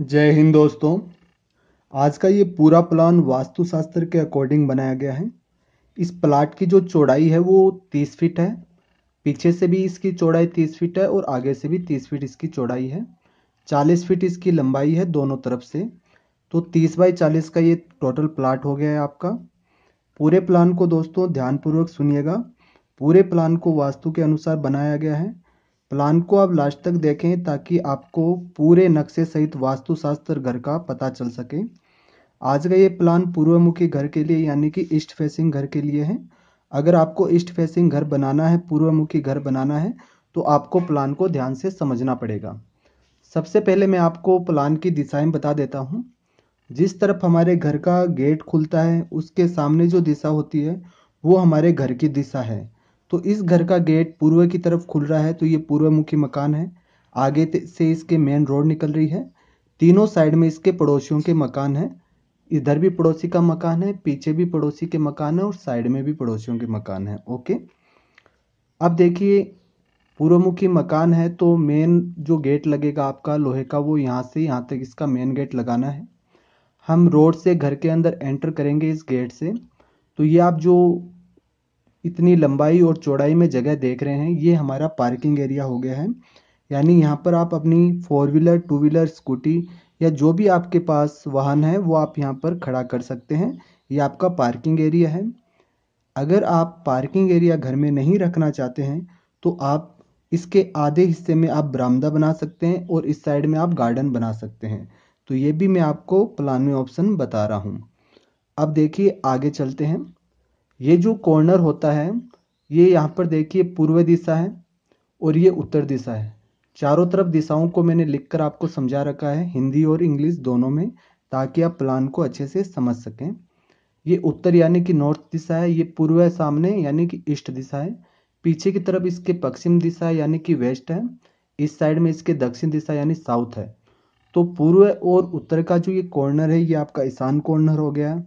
जय हिंद दोस्तों आज का ये पूरा प्लान वास्तुशास्त्र के अकॉर्डिंग बनाया गया है इस प्लाट की जो चौड़ाई है वो तीस फीट है पीछे से भी इसकी चौड़ाई तीस फीट है और आगे से भी तीस फीट इसकी चौड़ाई है चालीस फीट इसकी लंबाई है दोनों तरफ से तो तीस बाई चालीस का ये टोटल प्लाट हो गया है आपका पूरे प्लान को दोस्तों ध्यानपूर्वक सुनिएगा पूरे प्लान को वास्तु के अनुसार बनाया गया है प्लान को आप लास्ट तक देखें ताकि आपको पूरे नक्शे सहित वास्तुशास्त्र घर का पता चल सके आज का ये प्लान पूर्वमुखी घर के लिए यानी कि ईस्ट फेसिंग घर के लिए है अगर आपको ईस्ट फेसिंग घर बनाना है पूर्वमुखी घर बनाना है तो आपको प्लान को ध्यान से समझना पड़ेगा सबसे पहले मैं आपको प्लान की दिशाएं बता देता हूँ जिस तरफ हमारे घर का गेट खुलता है उसके सामने जो दिशा होती है वो हमारे घर की दिशा है तो इस घर का गेट पूर्व की तरफ खुल रहा है तो ये पूर्व मुखी मकान है आगे से इसके मेन रोड निकल रही है तीनों साइड में इसके पड़ोसियों के मकान है इधर भी पड़ोसी का मकान है पीछे भी पड़ोसी के मकान है और साइड में भी पड़ोसियों के मकान है ओके अब देखिए मुखी मकान है तो मेन जो गेट लगेगा आपका लोहे का वो यहाँ से यहाँ तक इसका मेन गेट लगाना है हम रोड से घर के अंदर एंटर करेंगे इस गेट से तो ये आप जो इतनी लंबाई और चौड़ाई में जगह देख रहे हैं ये हमारा पार्किंग एरिया हो गया है यानी यहाँ पर आप अपनी four wheeler two wheeler scooty या जो भी आपके पास वाहन है वो आप यहाँ पर खड़ा कर सकते हैं ये आपका पार्किंग एरिया है अगर आप पार्किंग एरिया घर में नहीं रखना चाहते हैं तो आप इसके आधे हिस्से में आप बरामदा बना सकते हैं और इस साइड में आप गार्डन बना सकते हैं तो ये भी मैं आपको प्लान में ऑप्शन बता रहा हूँ अब देखिए आगे चलते हैं ये जो कॉर्नर होता है ये यहाँ पर देखिए पूर्व दिशा है और ये उत्तर दिशा है चारों तरफ दिशाओं को मैंने लिखकर आपको समझा रखा है हिंदी और इंग्लिश दोनों में ताकि आप प्लान को अच्छे से समझ सकें ये उत्तर यानी कि नॉर्थ दिशा है ये पूर्व है सामने यानी कि ईस्ट दिशा है पीछे की तरफ इसके पश्चिम दिशा यानी कि वेस्ट है इस साइड में इसके दक्षिण दिशा यानी साउथ है तो पूर्व और उत्तर का जो ये कॉर्नर है ये आपका ईशान कॉर्नर हो गया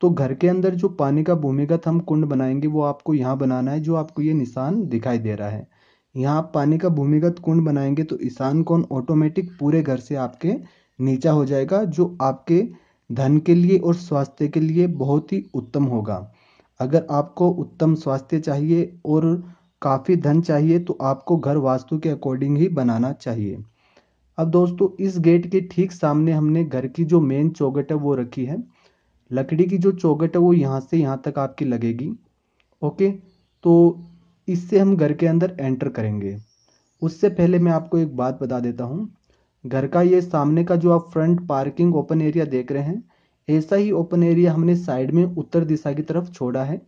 तो घर के अंदर जो पानी का भूमिगत हम कुंड बनाएंगे वो आपको यहाँ बनाना है जो आपको ये निशान दिखाई दे रहा है यहाँ आप पानी का भूमिगत कुंड बनाएंगे तो ईशान कौन ऑटोमेटिक पूरे घर से आपके नीचा हो जाएगा जो आपके धन के लिए और स्वास्थ्य के लिए बहुत ही उत्तम होगा अगर आपको उत्तम स्वास्थ्य चाहिए और काफ़ी धन चाहिए तो आपको घर वास्तु के अकॉर्डिंग ही बनाना चाहिए अब दोस्तों इस गेट के ठीक सामने हमने घर की जो मेन चौगट है वो रखी है लकड़ी की जो चौकट है वो यहाँ से यहाँ तक आपकी लगेगी ओके तो इससे हम घर के अंदर एंटर करेंगे उससे पहले मैं आपको एक बात बता देता हूँ घर का ये सामने का जो आप फ्रंट पार्किंग ओपन एरिया देख रहे हैं ऐसा ही ओपन एरिया हमने साइड में उत्तर दिशा की तरफ छोड़ा है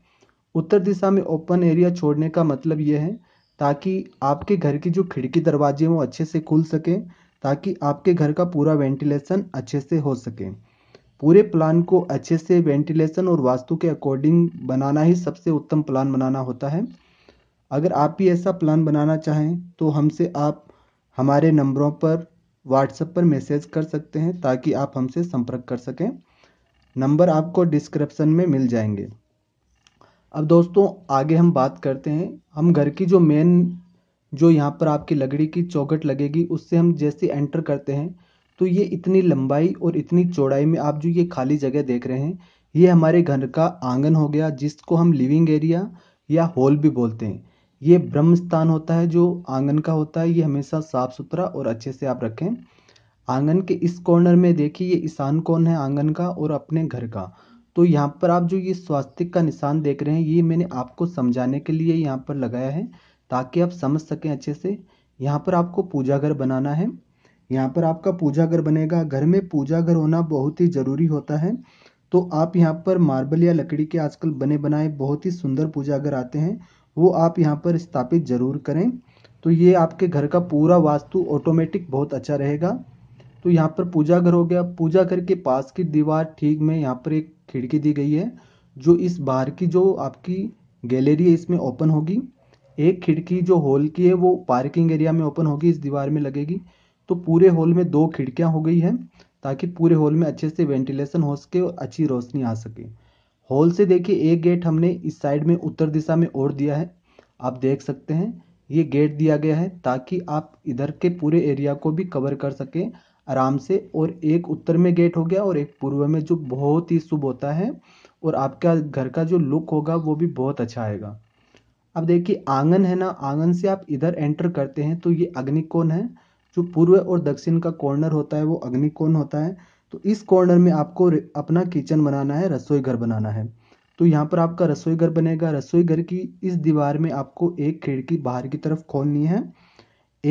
उत्तर दिशा में ओपन एरिया छोड़ने का मतलब ये है ताकि आपके घर की जो खिड़की दरवाजे हैं वो अच्छे से खुल सकें ताकि आपके घर का पूरा वेंटिलेशन अच्छे से हो सके पूरे प्लान को अच्छे से वेंटिलेशन और वास्तु के अकॉर्डिंग बनाना ही सबसे उत्तम प्लान बनाना होता है अगर आप भी ऐसा प्लान बनाना चाहें तो हमसे आप हमारे नंबरों पर व्हाट्सएप पर मैसेज कर सकते हैं ताकि आप हमसे संपर्क कर सकें नंबर आपको डिस्क्रिप्शन में मिल जाएंगे अब दोस्तों आगे हम बात करते हैं हम घर की जो मेन जो यहाँ पर आपकी लकड़ी की चौखट लगेगी उससे हम जैसे एंटर करते हैं तो ये इतनी लंबाई और इतनी चौड़ाई में आप जो ये खाली जगह देख रहे हैं ये हमारे घर का आंगन हो गया जिसको हम लिविंग एरिया या हॉल भी बोलते हैं ये ब्रह्म स्थान होता है जो आंगन का होता है ये हमेशा साफ सुथरा और अच्छे से आप रखें आंगन के इस कॉर्नर में देखिए ये ईशान कौन है आंगन का और अपने घर का तो यहाँ पर आप जो ये स्वास्तिक का निशान देख रहे हैं ये मैंने आपको समझाने के लिए यहाँ पर लगाया है ताकि आप समझ सकें अच्छे से यहाँ पर आपको पूजा घर बनाना है यहाँ पर आपका पूजा घर बनेगा घर में पूजा घर होना बहुत ही ज़रूरी होता है तो आप यहाँ पर मार्बल या लकड़ी के आजकल बने बनाए बहुत ही सुंदर पूजा घर आते हैं वो आप यहाँ पर स्थापित ज़रूर करें तो ये आपके घर का पूरा वास्तु ऑटोमेटिक बहुत अच्छा रहेगा तो यहाँ पर पूजा घर हो गया पूजा घर के पास की दीवार ठीक में यहाँ पर एक खिड़की दी गई है जो इस बाहर की जो आपकी गैलरी है इसमें ओपन होगी एक खिड़की जो हॉल की है वो पार्किंग एरिया में ओपन होगी इस दीवार में लगेगी तो पूरे हॉल में दो खिड़कियाँ हो गई हैं ताकि पूरे हॉल में अच्छे से वेंटिलेशन हो सके और अच्छी रोशनी आ सके हॉल से देखिए एक गेट हमने इस साइड में उत्तर दिशा में और दिया है आप देख सकते हैं ये गेट दिया गया है ताकि आप इधर के पूरे एरिया को भी कवर कर सकें आराम से और एक उत्तर में गेट हो गया और एक पूर्व में जो बहुत ही शुभ होता है और आपका घर का जो लुक होगा वो भी बहुत अच्छा आएगा अब देखिए आंगन है ना आंगन से आप इधर एंटर करते हैं तो ये अग्निकोण है जो पूर्व और दक्षिण का कॉर्नर होता है वो अग्नि कोण होता है तो इस कॉर्नर में आपको अपना किचन बनाना है रसोई घर बनाना है तो यहाँ पर आपका रसोई घर बनेगा रसोई घर की इस दीवार में आपको एक खिड़की बाहर की तरफ खोलनी है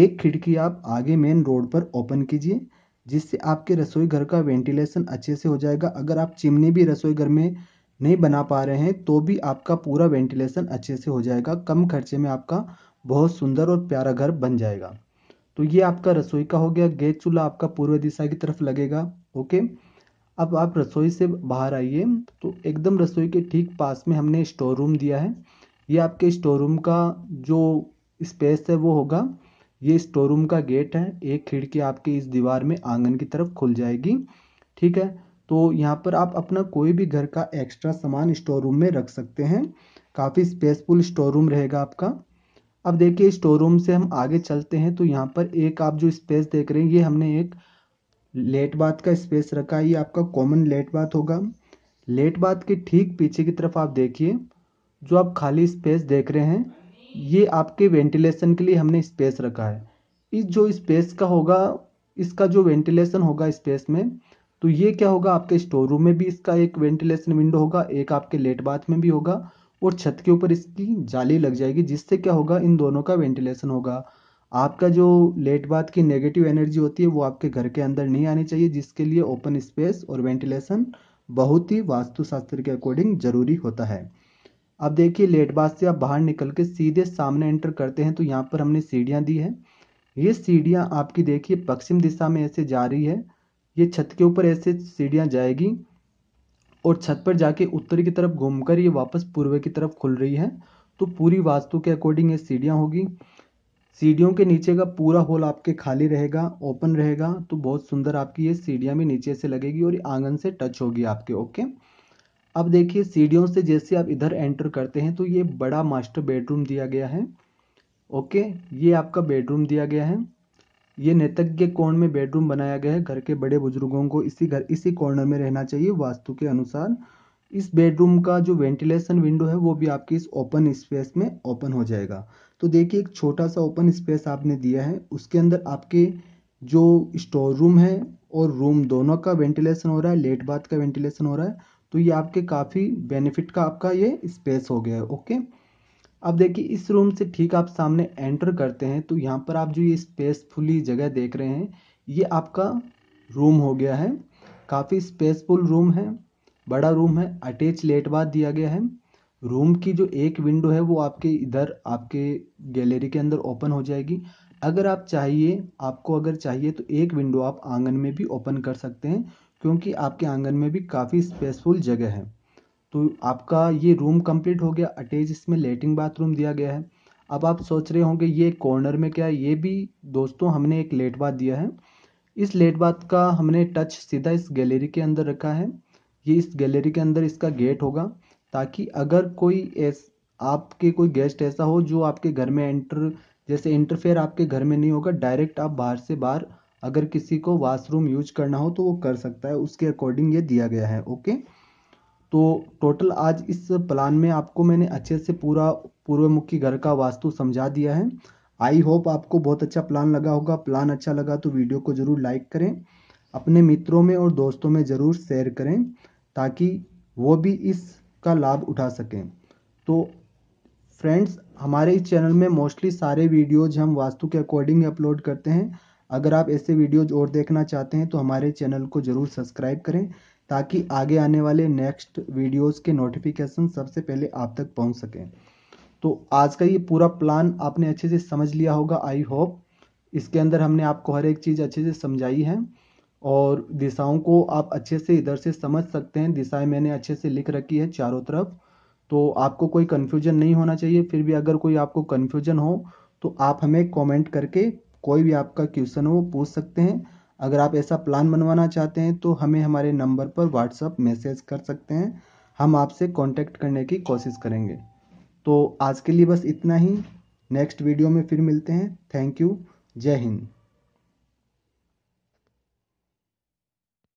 एक खिड़की आप आगे मेन रोड पर ओपन कीजिए जिससे आपके रसोई घर का वेंटिलेशन अच्छे से हो जाएगा अगर आप चिमनी भी रसोई घर में नहीं बना पा रहे हैं तो भी आपका पूरा वेंटिलेशन अच्छे से हो जाएगा कम खर्चे में आपका बहुत सुंदर और प्यारा घर बन जाएगा तो ये आपका रसोई का हो गया गैस चूल्हा आपका पूर्व दिशा की तरफ लगेगा ओके अब आप रसोई से बाहर आइए तो एकदम रसोई के ठीक पास में हमने स्टोर रूम दिया है ये आपके स्टोर रूम का जो स्पेस है वो होगा ये स्टोर रूम का गेट है एक खिड़की आपके इस दीवार में आंगन की तरफ खुल जाएगी ठीक है तो यहाँ पर आप अपना कोई भी घर का एक्स्ट्रा सामान स्टोर रूम में रख सकते हैं काफ़ी स्पेसफुल स्टोर रूम रहेगा आपका अब देखिए स्टोर रूम से हम आगे चलते हैं तो यहाँ पर एक आप जो स्पेस देख रहे हैं ये हमने एक लेट बाथ का स्पेस रखा है ये आपका कॉमन लेट बाथ होगा लेट बाथ के ठीक पीछे की तरफ आप देखिए जो आप खाली स्पेस देख रहे हैं ये आपके वेंटिलेशन के लिए हमने स्पेस रखा है इस जो स्पेस का होगा इसका जो वेंटिलेशन होगा स्पेस में तो ये क्या होगा आपके स्टोर रूम में भी इसका एक वेंटिलेशन विंडो होगा एक आपके लेट बाथ में भी होगा और छत के ऊपर इसकी जाली लग जाएगी जिससे क्या होगा इन दोनों का वेंटिलेशन होगा आपका जो लेट बाथ की नेगेटिव एनर्जी होती है वो आपके घर के अंदर नहीं आनी चाहिए जिसके लिए ओपन स्पेस और वेंटिलेशन बहुत ही वास्तुशास्त्र के अकॉर्डिंग ज़रूरी होता है अब देखिए लेट बाथ से आप बाहर निकल के सीधे सामने एंटर करते हैं तो यहाँ पर हमने सीढ़ियाँ दी हैं ये सीढ़ियाँ आपकी देखिए पश्चिम दिशा में ऐसे जा रही है ये छत के ऊपर ऐसे सीढ़ियाँ जाएगी और छत पर जाके उत्तर की तरफ घूमकर ये वापस पूर्व की तरफ खुल रही है तो पूरी वास्तु के अकॉर्डिंग ये सीढ़ियाँ होगी सीढ़ियों के नीचे का पूरा होल आपके खाली रहेगा ओपन रहेगा तो बहुत सुंदर आपकी ये सीढ़ियाँ भी नीचे से लगेगी और आंगन से टच होगी आपके ओके अब देखिए सीढ़ियों से जैसे आप इधर एंटर करते हैं तो ये बड़ा मास्टर बेडरूम दिया गया है ओके ये आपका बेडरूम दिया गया है ये नेतज्ञ कोण में बेडरूम बनाया गया है घर के बड़े बुजुर्गों को इसी घर इसी कॉर्नर में रहना चाहिए वास्तु के अनुसार इस बेडरूम का जो वेंटिलेशन विंडो है वो भी आपके इस ओपन स्पेस में ओपन हो जाएगा तो देखिए एक छोटा सा ओपन स्पेस आपने दिया है उसके अंदर आपके जो स्टोर रूम है और रूम दोनों का वेंटिलेशन हो रहा है लेट बाथ का वेंटिलेशन हो रहा है तो ये आपके काफ़ी बेनिफिट का आपका ये स्पेस हो गया है ओके अब देखिए इस रूम से ठीक आप सामने एंटर करते हैं तो यहाँ पर आप जो ये स्पेसफुली जगह देख रहे हैं ये आपका रूम हो गया है काफ़ी स्पेसफुल रूम है बड़ा रूम है अटैच लेट बाथ दिया गया है रूम की जो एक विंडो है वो आपके इधर आपके गैलरी के अंदर ओपन हो जाएगी अगर आप चाहिए आपको अगर चाहिए तो एक विंडो आप आंगन में भी ओपन कर सकते हैं क्योंकि आपके आंगन में भी काफ़ी स्पेसफुल जगह है तो आपका ये रूम कंप्लीट हो गया अटैच इसमें लेटरिन बाथरूम दिया गया है अब आप सोच रहे होंगे ये कॉर्नर में क्या है ये भी दोस्तों हमने एक लेट बाथ दिया है इस लेट बाथ का हमने टच सीधा इस गैलरी के अंदर रखा है ये इस गैलरी के अंदर इसका गेट होगा ताकि अगर कोई एस, आपके कोई गेस्ट ऐसा हो जो आपके घर में एंटर जैसे इंटरफेयर आपके घर में नहीं होगा डायरेक्ट आप बाहर से बाहर अगर किसी को वाशरूम यूज करना हो तो वो कर सकता है उसके अकॉर्डिंग ये दिया गया है ओके तो टोटल आज इस प्लान में आपको मैंने अच्छे से पूरा पूर्वमुखी घर का वास्तु समझा दिया है आई होप आपको बहुत अच्छा प्लान लगा होगा प्लान अच्छा लगा तो वीडियो को ज़रूर लाइक करें अपने मित्रों में और दोस्तों में ज़रूर शेयर करें ताकि वो भी इसका लाभ उठा सकें तो फ्रेंड्स हमारे इस चैनल में मोस्टली सारे वीडियोज हम वास्तु के अकॉर्डिंग अपलोड करते हैं अगर आप ऐसे वीडियोज और देखना चाहते हैं तो हमारे चैनल को ज़रूर सब्सक्राइब करें ताकि आगे आने वाले नेक्स्ट वीडियोस के नोटिफिकेशन सबसे पहले आप तक पहुंच सकें तो आज का ये पूरा प्लान आपने अच्छे से समझ लिया होगा आई होप इसके अंदर हमने आपको हर एक चीज़ अच्छे से समझाई है और दिशाओं को आप अच्छे से इधर से समझ सकते हैं दिशाएं मैंने अच्छे से लिख रखी है चारों तरफ तो आपको कोई कन्फ्यूजन नहीं होना चाहिए फिर भी अगर कोई आपको कन्फ्यूजन हो तो आप हमें कमेंट करके कोई भी आपका क्वेश्चन हो पूछ सकते हैं अगर आप ऐसा प्लान बनवाना चाहते हैं तो हमें हमारे नंबर पर व्हाट्सअप मैसेज कर सकते हैं हम आपसे कांटेक्ट करने की कोशिश करेंगे तो आज के लिए बस इतना ही नेक्स्ट वीडियो में फिर मिलते हैं थैंक यू जय हिंद